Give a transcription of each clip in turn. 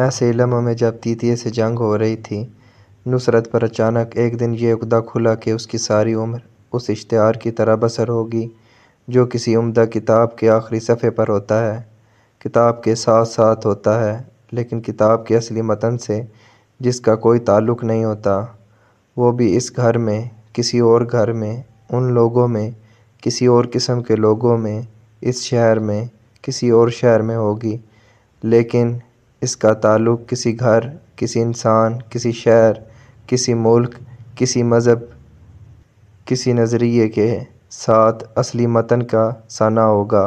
ऐसे लम्हों में जब तीतिये से जंग हो रही थी नुसरत पर अचानक एक दिन ये उकदा खुला कि उसकी सारी उम्र उस इश्तहार की तरह बसर होगी जो किसी उम्दा किताब के आखिरी सफ़े पर होता है किताब के साथ साथ होता है लेकिन किताब के असली मतन से जिसका कोई ताल्लुक़ नहीं होता वो भी इस घर में किसी और घर में उन लोगों में किसी और किस्म के लोगों में इस शहर में किसी और शहर में होगी लेकिन इसका ताल्लुक किसी घर किसी इंसान किसी शहर किसी मुल्क किसी मज़हब किसी नज़रिए के साथ असली मतन का साना होगा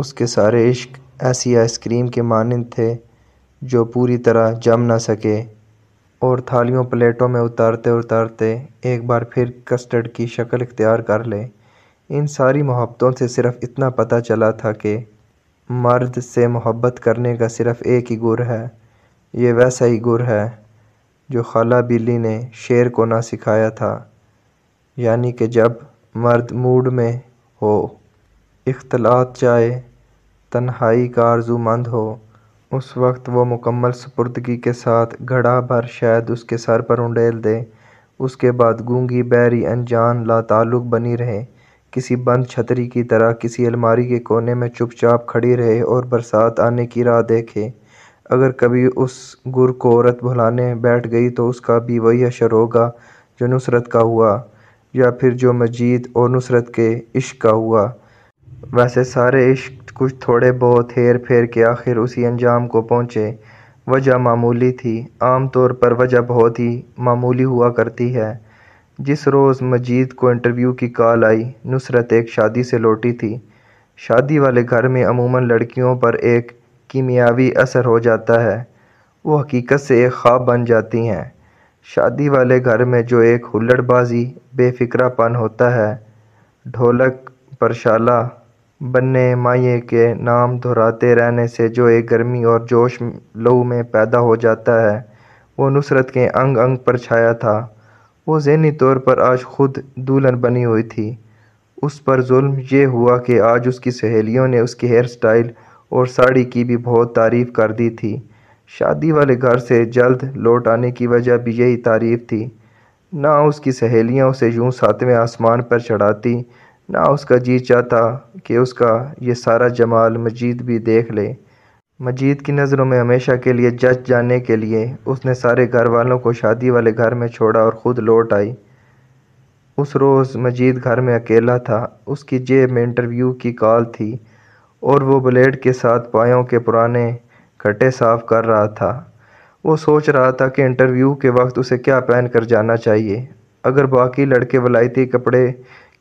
उसके सारे इश्क ऐसी आइसक्रीम के मानंद थे जो पूरी तरह जम ना सके और थालियों प्लेटों में उतारते उतारते एक बार फिर कस्टर्ड की शक्ल इख्तियार कर ले इन सारी मोहब्बतों से सिर्फ़ इतना पता चला था कि मर्द से मोहब्बत करने का सिर्फ एक ही गुर है ये वैसा ही गुर है जो खला बिल्ली ने शेर को ना सिखाया था यानी कि जब मर्द मूड में हो इख्तलात चाहे तन्हाई का आर्जूमंद हो उस वक्त वो मुकम्मल सपुर्दगी के साथ घड़ा भर शायद उसके सर पर उंडेल दे उसके बाद गूंगी बैरी अनजान ला ताल्लुक़ बनी रहे किसी बंद छतरी की तरह किसी अलमारी के कोने में चुपचाप खड़ी रहे और बरसात आने की राह देखे। अगर कभी उस गुर को औरत भुलाने बैठ गई तो उसका भी वही अशर होगा जो नुसरत का हुआ या फिर जो मजीद और नुसरत के इश्क का हुआ। वैसे सारे इश्क कुछ थोड़े बहुत हेर फेर के आखिर उसी अंजाम को पहुँचे। वजह मामूली थी। आम तौर पर वजह बहुत ही मामूली हुआ करती है। जिस रोज़ मजीद को इंटरव्यू की कॉल आई नुसरत एक शादी से लौटी थी शादी वाले घर में अमूमन लड़कियों पर एक कीमियावी असर हो जाता है वो हकीकत से एक ख्वाब बन जाती हैं शादी वाले घर में जो एक हुल्लड़बाजी बेफिक्रापन होता है ढोलक परशाला बन्ने माये के नाम दोहराते रहने से जो एक गर्मी और जोश लहू में पैदा हो जाता है वो नुसरत के अंग अंग पर छाया था वो ज़हनी तौर पर आज ख़ुद दुल्हन बनी हुई थी उस पर जुल्म ये हुआ कि आज उसकी सहेलियों ने उसकी हेयर स्टाइल और साड़ी की भी बहुत तारीफ़ कर दी थी शादी वाले घर से जल्द लौट आने की वजह भी यही तारीफ़ थी ना उसकी सहेलियां उसे यूं सातवें आसमान पर चढ़ाती ना उसका जी चाहता कि उसका ये सारा जमाल मजीद भी देख ले मजीद की नज़रों में हमेशा के लिए जच जाने के लिए उसने सारे घर वालों को शादी वाले घर में छोड़ा और ख़ुद लौट आई उस रोज़ मजीद घर में अकेला था उसकी जेब में इंटरव्यू की कॉल थी और वो ब्लेड के साथ पायों के पुराने कटे साफ़ कर रहा था वो सोच रहा था कि इंटरव्यू के वक्त उसे क्या पहन कर जाना चाहिए अगर बाकी लड़के वलायती कपड़े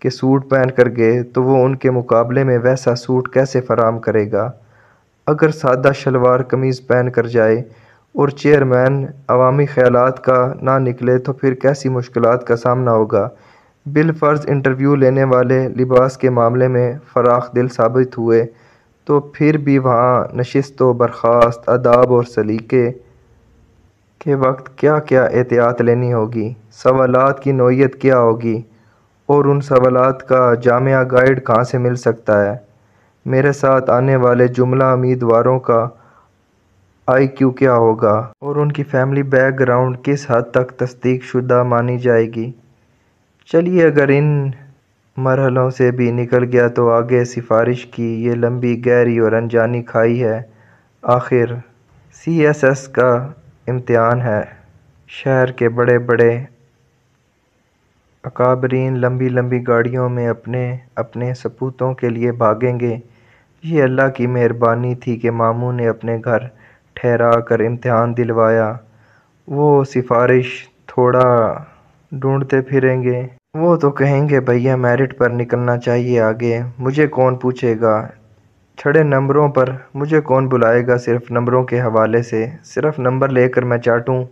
के सूट पहन कर गए तो वो उनके मुकाबले में वैसा सूट कैसे फराम करेगा अगर सादा शलवार कमीज़ पहन कर जाए और चेयरमैन अवामी ख्याल का ना निकले तो फिर कैसी मुश्किल का सामना होगा बिलफ़र्ज़ इंटरव्यू लेने वाले लिबास के मामले में फ़राख दिल साबित हुए तो फिर भी वहाँ नशस्त व बर्खास्त अदाब और सलीके के वक्त क्या क्या एहतियात लेनी होगी सवाल की नोयत क्या होगी और उन सवाल का जामिया गाइड कहाँ से मिल सकता है मेरे साथ आने वाले जुमला उम्मीदवारों का आईक्यू क्या होगा और उनकी फैमिली बैकग्राउंड किस हद तक तस्दीक शुदा मानी जाएगी चलिए अगर इन मरहलों से भी निकल गया तो आगे सिफारिश की ये लंबी गहरी और अनजानी खाई है आखिर सी एस एस का इम्तहान है शहर के बड़े बड़े अकाबरीन लंबी लंबी गाड़ियों में अपने अपने सपूतों के लिए भागेंगे ये अल्लाह की मेहरबानी थी कि मामू ने अपने घर ठहरा कर इम्तहान दिलवाया वो सिफारिश थोड़ा ढूंढते फिरेंगे वो तो कहेंगे भैया मेरिट पर निकलना चाहिए आगे मुझे कौन पूछेगा छड़े नंबरों पर मुझे कौन बुलाएगा सिर्फ नंबरों के हवाले से सिर्फ नंबर लेकर मैं चाटूं